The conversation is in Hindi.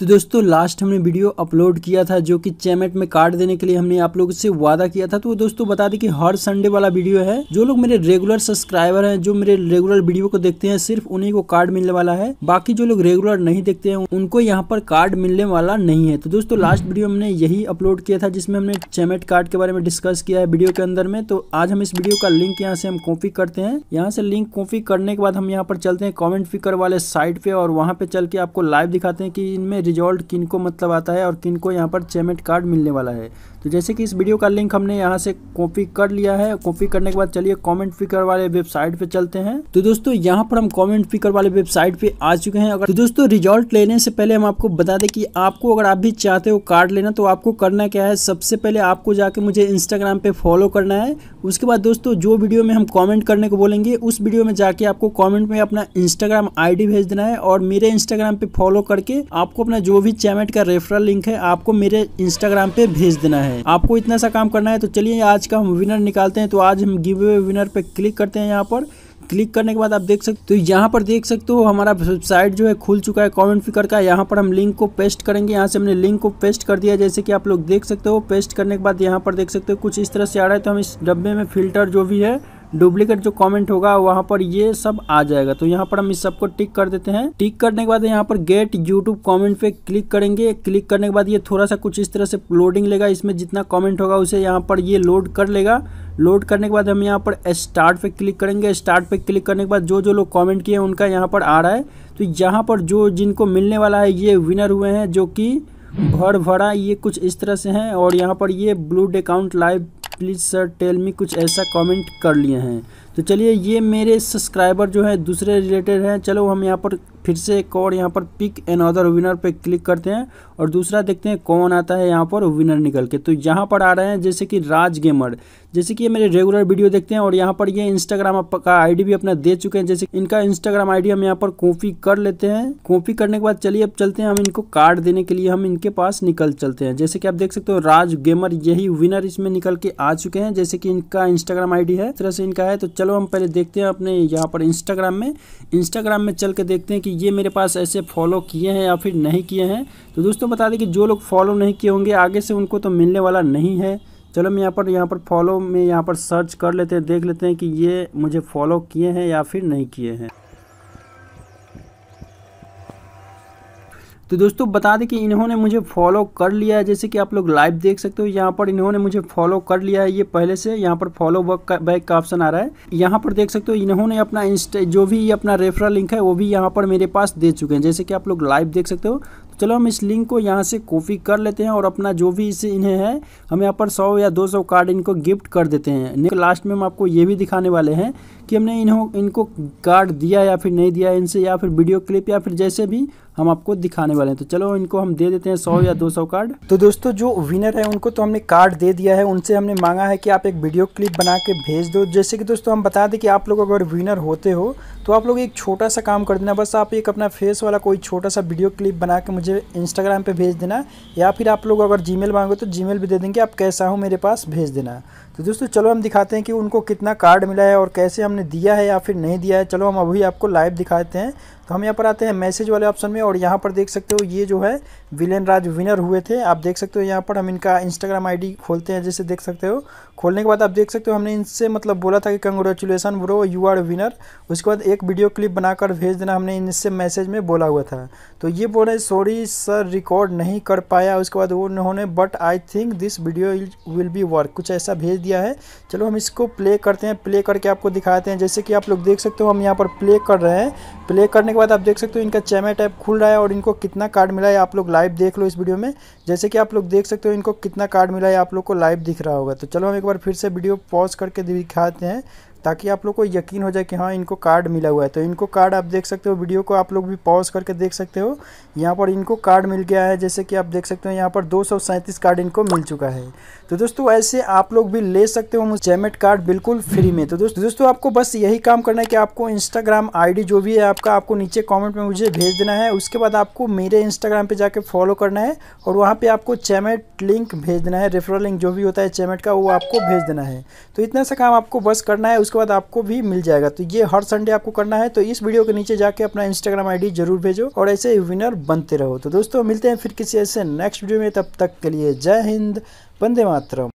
तो दोस्तों लास्ट हमने वीडियो अपलोड किया था जो कि चेमेट में कार्ड देने के लिए हमने आप लोगों से वादा किया था तो दोस्तों बता दें कि हर संडे वाला वीडियो है जो लोग मेरे रेगुलर सब्सक्राइबर हैं जो मेरे रेगुलर वीडियो को देखते हैं सिर्फ उन्हीं को कार्ड मिलने वाला है बाकी जो लोग रेगुलर नहीं देखते हैं उनको यहाँ पर कार्ड मिलने वाला नहीं है तो दोस्तों लास्ट वीडियो हमने यही अपलोड किया था जिसमें हमने चेमेट कार्ड के बारे में डिस्कस किया है वीडियो के अंदर में तो आज हम इस वीडियो का लिंक यहाँ से हम कॉपी करते हैं यहाँ से लिंक कॉपी करने के बाद हम यहाँ पर चलते हैं कॉमेंट फिकर वाले साइट पे और वहाँ पे चल के आपको लाइव दिखाते हैं कि इनमें रिजॉल्ट किन को मतलब आता है और किन को यहाँ पर चेमेट कार्ड मिलने वाला है तो जैसे कि इस वीडियो का लिंक हमने यहाँ से कॉपी कर लिया है कॉपी करने के बाद चलिए कमेंट फिकर वाले वेबसाइट पे चलते हैं तो दोस्तों यहाँ पर हम कमेंट फिकर वाले वेबसाइट पे आ चुके हैं अगर तो दोस्तों रिजॉल्ट लेने से पहले हम आपको बता दें कि आपको अगर आप भी चाहते हो कार्ड लेना तो आपको करना क्या है सबसे पहले आपको जाके मुझे इंस्टाग्राम पे फॉलो करना है उसके बाद दोस्तों जो वीडियो में हम कॉमेंट करने को बोलेंगे उस वीडियो में जाके आपको कॉमेंट में अपना इंस्टाग्राम आई भेज देना है और मेरे इंस्टाग्राम पे फॉलो करके आपको अपना अपना जो भी चैमेट का रेफरल लिंक है आपको मेरे इंस्टाग्राम पे भेज देना है आपको इतना सा काम करना है तो चलिए आज का हम विनर निकालते हैं तो आज हम गिव अवे विनर पे क्लिक करते हैं यहाँ पर क्लिक करने के बाद आप देख सकते तो यहाँ पर देख सकते हो हमारा वेबसाइट जो है खुल चुका है कमेंट फिकर का यहाँ पर हम लिंक को पेस्ट करेंगे यहाँ से हमने लिंक को पेस्ट कर दिया जैसे कि आप लोग देख सकते हो पेस्ट करने के बाद यहाँ पर देख सकते हो कुछ इस तरह से आ रहा है तो हम इस डब्बे में फिल्टर जो भी है डुप्लीकेट जो कमेंट होगा वहाँ पर ये सब आ जाएगा तो यहाँ पर हम इस सब को टिक कर देते हैं टिक करने के बाद यहाँ पर गेट यूट्यूब कमेंट पे क्लिक करेंगे क्लिक करने के बाद ये थोड़ा सा कुछ इस तरह से लोडिंग लेगा इसमें जितना कमेंट होगा उसे यहाँ पर ये लोड कर लेगा लोड करने के बाद हम यहाँ पर स्टार्ट पे क्लिक करेंगे स्टार्ट पे क्लिक करने के बाद जो जो लोग कॉमेंट किए हैं उनका यहाँ पर आ रहा है तो यहाँ पर जो जिनको मिलने वाला है ये विनर हुए हैं जो कि भर भरा ये कुछ इस तरह से हैं और यहाँ पर ये ब्लूड account live please sir tell me कुछ ऐसा कमेंट कर लिए हैं तो चलिए ये मेरे सब्सक्राइबर जो है दूसरे रिलेटेड हैं चलो हम यहाँ पर फिर से एक और यहाँ पर पिक एन अदर विनर पे क्लिक करते हैं और दूसरा देखते हैं कौन आता है यहाँ पर विनर निकल के तो यहाँ पर आ रहे हैं जैसे कि राज गेमर जैसे कि ये मेरे रेगुलर वीडियो देखते हैं और यहाँ पर ये इंस्टाग्राम का आईडी भी अपना दे चुके हैं जैसे इनका इंस्टाग्राम आईडी हम यहाँ पर कॉपी कर लेते हैं कॉपी करने के बाद चलिए अब चलते हैं हम इनको कार्ड देने के लिए हम इनके पास निकल चलते हैं जैसे कि आप देख सकते हो राज गेमर यही विनर इसमें निकल के आ चुके हैं जैसे कि इनका इंस्टाग्राम आईडी है तरह से इनका है तो चलो हम पहले देखते हैं अपने यहाँ पर इंस्टाग्राम में इंस्टाग्राम में चल के देखते हैं कि ये मेरे पास ऐसे फॉलो किए हैं या फिर नहीं किए हैं तो दोस्तों बता दें कि जो लोग फॉलो नहीं किए होंगे आगे से उनको तो मिलने वाला नहीं है चलो मैं यहाँ पर यहाँ पर फॉलो में यहाँ पर सर्च कर लेते हैं देख लेते हैं कि ये मुझे फॉलो किए हैं या फिर नहीं किए हैं तो दोस्तों बता दें कि इन्होंने मुझे फॉलो कर लिया है जैसे कि आप लोग लाइव देख सकते हो यहाँ पर इन्होंने मुझे फॉलो कर लिया है ये पहले से यहाँ पर फॉलो बैक का ऑप्शन आ रहा है यहाँ पर देख सकते हो इन्होंने अपना जो भी अपना रेफरल लिंक है वो भी यहाँ पर मेरे पास दे चुके हैं जैसे कि आप लोग लाइव देख सकते हो तो चलो हम इस लिंक को यहाँ से कॉपी कर लेते हैं और अपना जो भी इसे इन्हें है हम यहाँ पर 100 या 200 कार्ड इनको गिफ्ट कर देते हैं लास्ट में हम आपको ये भी दिखाने वाले हैं कि हमने इन्हों इनको कार्ड दिया या फिर नहीं दिया इनसे या फिर वीडियो क्लिप या फिर जैसे भी हम आपको दिखाने वाले हैं तो चलो इनको हम दे देते हैं सौ या दो सौ कार्ड तो दोस्तों जो विनर है उनको तो हमने कार्ड दे दिया है उनसे हमने मांगा है कि आप एक वीडियो क्लिप बना के भेज दो जैसे कि दोस्तों हम बता दें कि आप लोग अगर विनर होते हो तो आप लोग एक छोटा सा काम कर देना बस आप एक अपना फेस वाला कोई छोटा सा वीडियो क्लिप बना के मुझे इंस्टाग्राम पर भेज देना या फिर आप लोग अगर जी मेल मांगो तो जी भी दे देंगे आप कैसा हो मेरे पास भेज देना तो दोस्तों चलो हम दिखाते हैं कि उनको कितना कार्ड मिला है और कैसे हमने दिया है या फिर नहीं दिया है चलो हम अभी आपको लाइव दिखाते हैं तो हम यहाँ पर आते हैं मैसेज वाले ऑप्शन में और यहाँ पर देख सकते हो ये जो है विलेन राज विनर हुए थे आप देख सकते हो यहाँ पर हम इनका इंस्टाग्राम आई खोलते हैं जैसे देख सकते हो खोलने के बाद आप देख सकते हो हमने इनसे मतलब बोला था कि congratulation bro you are winner उसके बाद एक वीडियो क्लिप बनाकर भेज देना हमने इनसे मैसेज में बोला हुआ था तो ये बोल रहे सॉरी सर रिकॉर्ड नहीं कर पाया उसके बाद वो उन्होंने but I think this video will be work कुछ ऐसा भेज दिया है चलो हम इसको प्ले करते हैं प्ले करके आपको दिखाते हैं जैसे कि आप लोग देख सकते हो हम यहाँ पर प्ले कर रहे हैं प्ले करने के बाद आप देख सकते हो इनका चैमे टाइप खुल रहा है और इनको कितना कार्ड मिला है आप लोग लाइव देख लो इस वीडियो में जैसे कि आप लोग देख सकते हो इनको कितना कार्ड मिला है आप लोग को लाइव दिख रहा होगा तो चलो हम एक बार फिर से वीडियो पॉज करके दिखाते हैं ताकि आप लोग को यकीन हो जाए कि हाँ इनको कार्ड मिला हुआ है तो इनको कार्ड आप देख सकते हो वीडियो को आप लोग भी पॉज करके देख सकते हो यहाँ पर इनको कार्ड मिल गया है जैसे कि आप देख सकते हो यहाँ पर दो कार्ड इनको मिल चुका है तो दोस्तों ऐसे आप लोग भी ले सकते हो जेमेट कार्ड बिल्कुल फ्री में तो दोस्तों दोस्तों आपको बस यही काम करना है कि आपको इंस्टाग्राम आईडी जो भी है आपका आपको नीचे कमेंट में मुझे भेज देना है उसके बाद आपको मेरे इंस्टाग्राम पे जाके फॉलो करना है और वहाँ पे आपको चेमेट लिंक भेज देना है रेफरल लिंक जो भी होता है चेमेट का वो आपको भेज देना है तो इतना सा काम आपको बस करना है उसके उसके बाद आपको भी मिल जाएगा तो ये हर संडे आपको करना है तो इस वीडियो के नीचे जाके अपना इंस्टाग्राम आईडी जरूर भेजो और ऐसे विनर बनते रहो तो दोस्तों मिलते हैं फिर किसी ऐसे नेक्स्ट वीडियो में तब तक के लिए जय हिंद वंदे मातरम